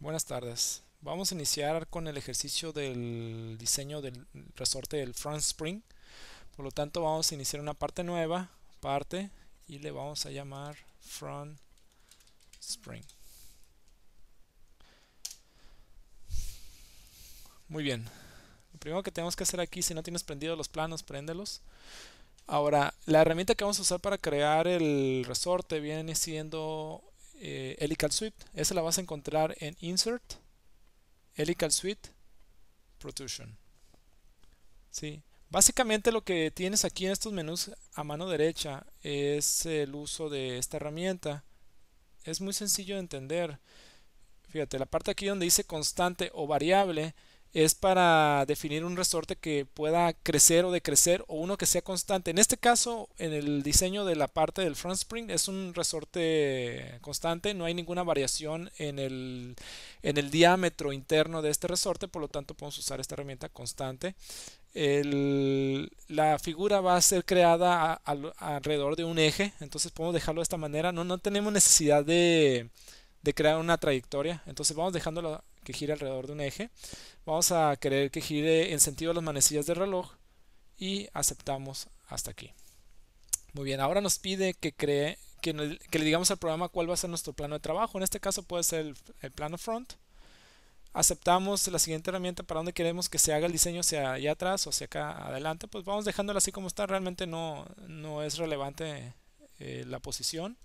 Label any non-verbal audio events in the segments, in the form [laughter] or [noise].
Buenas tardes. Vamos a iniciar con el ejercicio del diseño del resorte del front spring. Por lo tanto, vamos a iniciar una parte nueva, parte, y le vamos a llamar front spring. Muy bien. Lo primero que tenemos que hacer aquí, si no tienes prendidos los planos, préndelos. Ahora, la herramienta que vamos a usar para crear el resorte viene siendo Helical eh, Esa la vas a encontrar en Insert, Helical Suite, Protrusion. Básicamente lo que tienes aquí en estos menús a mano derecha es el uso de esta herramienta. Es muy sencillo de entender. Fíjate, la parte aquí donde dice constante o variable es para definir un resorte que pueda crecer o decrecer o uno que sea constante. En este caso, en el diseño de la parte del front spring es un resorte constante, no hay ninguna variación en el, en el diámetro interno de este resorte, por lo tanto podemos usar esta herramienta constante. la figura va a ser creada alrededor de un eje, entonces podemos dejarlo de esta manera, no, no tenemos necesidad de, de crear una trayectoria, entonces vamos dejándolo que gire alrededor de un eje. Vamos a querer que gire en sentido de las manecillas del reloj y aceptamos hasta aquí. Muy bien, ahora nos pide que cree que, le digamos al programa cuál va a ser nuestro plano de trabajo. En este caso puede ser el, plano front. Aceptamos la siguiente herramienta para donde queremos que se haga el diseño hacia allá atrás o hacia acá adelante. Pues vamos dejándolo así como está. Realmente no, no es relevante eh, la posición.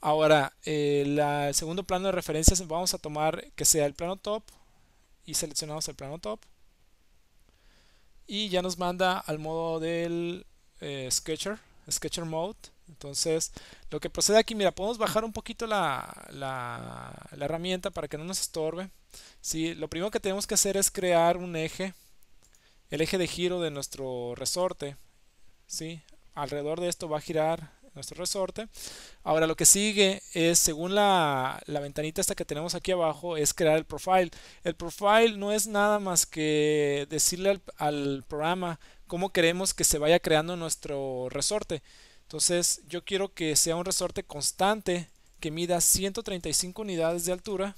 Ahora, eh, el segundo plano de referencias vamos a tomar que sea el plano top y seleccionamos el plano top. Y ya nos manda al modo del eh, Sketcher, Sketcher Mode. Entonces, lo que procede aquí, mira, podemos bajar un poquito la, la, herramienta para que no nos estorbe. ¿sí? Lo primero que tenemos que hacer es crear un eje, el eje de giro de nuestro resorte. ¿sí? Alrededor de esto va a girar nuestro resorte. Ahora lo que sigue es, según la, ventanita esta que tenemos aquí abajo, es crear el profile. El profile no es nada más que decirle al, programa cómo queremos que se vaya creando nuestro resorte. Entonces yo quiero que sea un resorte constante que mida 135 unidades de altura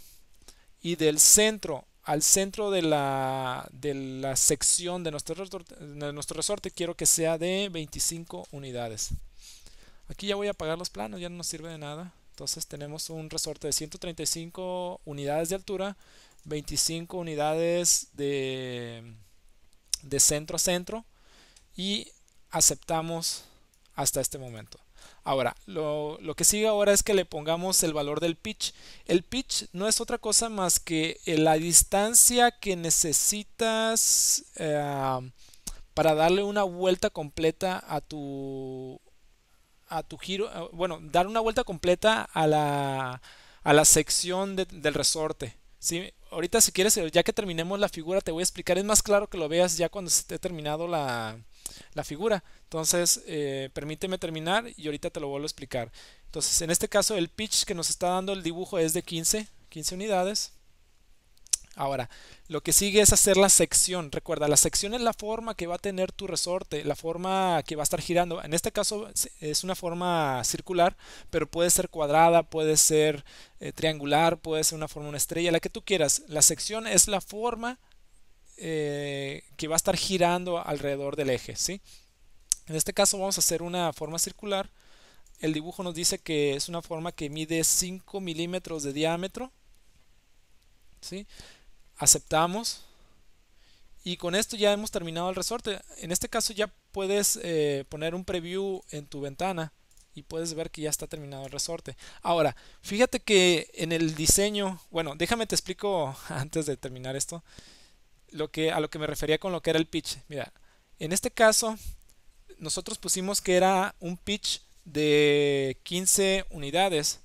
y del centro al centro de la, de la sección de nuestro, de nuestro resorte quiero que sea de 25 unidades. Aquí ya voy a apagar los planos, ya no nos sirve de nada. Entonces tenemos un resorte de 135 unidades de altura, 25 unidades de, de centro a centro y aceptamos hasta este momento. Ahora, lo, que sigue ahora es que le pongamos el valor del pitch. El pitch no es otra cosa más que eh, la distancia que necesitas eh, para darle una vuelta completa a tu, a tu giro, eh, bueno, dar una vuelta completa a la, a la sección del resorte. ¿sí? Ahorita si quieres, ya que terminemos la figura, te voy a explicar. Es más claro que lo veas ya cuando esté terminado la, la figura. Entonces, eh, permíteme terminar y ahorita te lo vuelvo a explicar. Entonces, en este caso, el pitch que nos está dando el dibujo es de 15, 15 unidades. Ahora, lo que sigue es hacer la sección. Recuerda, la sección es la forma que va a tener tu resorte, la forma que va a estar girando. En este caso es una forma circular, pero puede ser cuadrada, puede ser eh, triangular, puede ser una forma, una estrella, la que tú quieras. La sección es la forma eh, que va a estar girando alrededor del eje. ¿sí? En este caso vamos a hacer una forma circular. El dibujo nos dice que es una forma que mide 5 milímetros de diámetro. ¿sí? aceptamos y con esto ya hemos terminado el resorte. En este caso ya puedes eh, poner un preview en tu ventana y puedes ver que ya está terminado el resorte. Ahora, fíjate que en el diseño, bueno, déjame te explico [laughs] antes de terminar esto, lo que, a lo que me refería con lo que era el pitch. Mira, en este caso nosotros pusimos que era un pitch de 15 unidades.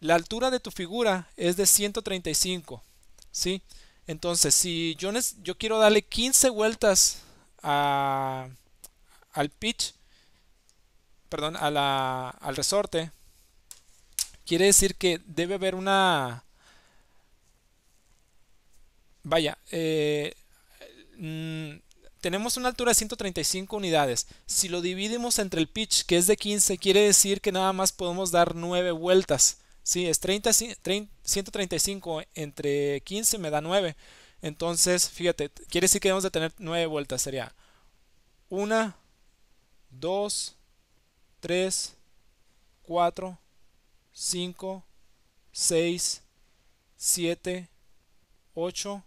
La altura de tu figura es de 135, ¿sí? Entonces, si yo, quiero darle 15 vueltas al pitch, perdón, a la, al resorte, quiere decir que debe haber una... Vaya, eh, mm, tenemos una altura de 135 unidades. Si lo dividimos entre el pitch, que es de 15, quiere decir que nada más podemos dar 9 vueltas. Sí, es 135 entre 15 me da 9. Entonces, fíjate, quiere decir que debemos de tener 9 vueltas. Sería 1, 2, 3, 4, 5, 6, 7, 8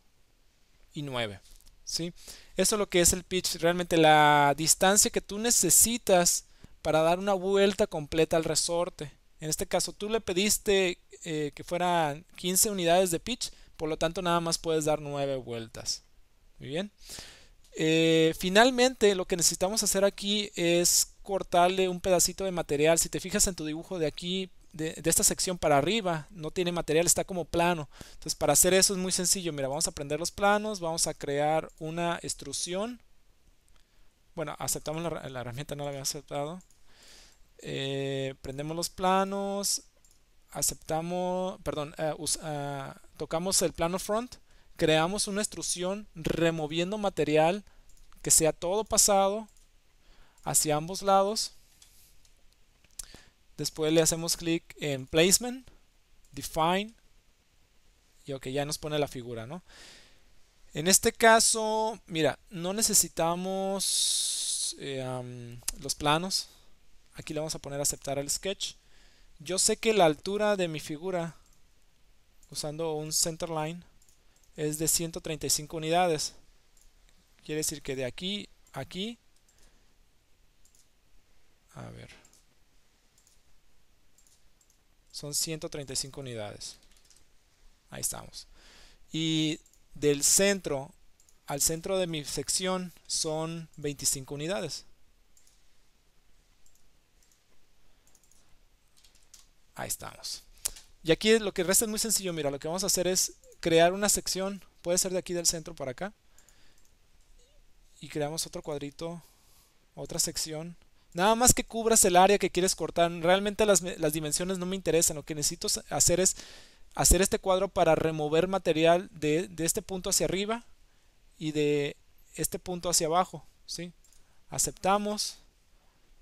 y 9. ¿sí? Eso es lo que es el pitch. Realmente la distancia que tú necesitas para dar una vuelta completa al resorte. En este caso, tú le pediste eh, que fueran 15 unidades de pitch, por lo tanto nada más puedes dar 9 vueltas. Muy bien. Eh, finalmente, lo que necesitamos hacer aquí es cortarle un pedacito de material. Si te fijas en tu dibujo de aquí, de, esta sección para arriba, no tiene material, está como plano. Entonces, para hacer eso es muy sencillo. Mira, vamos a prender los planos, vamos a crear una extrusión. Bueno, aceptamos la herramienta, no la había aceptado. Eh, prendemos los planos, aceptamos, perdón, eh, eh, tocamos el plano front, creamos una extrusión removiendo material que sea todo pasado hacia ambos lados. Después le hacemos clic en Placement, Define, y ok, ya nos pone la figura, ¿no? En este caso, mira, no necesitamos los planos, Aquí le vamos a poner aceptar el sketch. Yo sé que la altura de mi figura, usando un center line, es de 135 unidades. Quiere decir que de aquí a aquí... A ver. Son 135 unidades. Ahí estamos. Y del centro al centro de mi sección son 25 unidades. Ahí estamos. Y aquí lo que resta es muy sencillo. Mira, lo que vamos a hacer es crear una sección. Puede ser de aquí del centro para acá. Y creamos otro cuadrito. Otra sección. Nada más que cubras el área que quieres cortar. Realmente las, dimensiones no me interesan. Lo que necesito hacer es hacer este cuadro para remover material de, de este punto hacia arriba y de este punto hacia abajo. ¿sí? Aceptamos.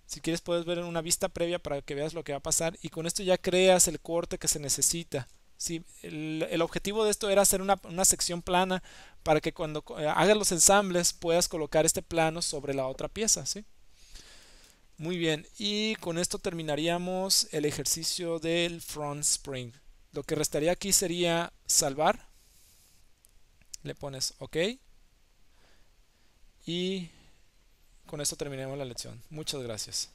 Si quieres puedes ver en una vista previa para que veas lo que va a pasar y con esto ya creas el corte que se necesita. Sí, el, objetivo de esto era hacer una, sección plana para que cuando eh, hagas los ensambles puedas colocar este plano sobre la otra pieza. ¿sí? Muy bien, y con esto terminaríamos el ejercicio del front spring. Lo que restaría aquí sería salvar. Le pones OK. Y con esto terminamos la lección. Muchas gracias.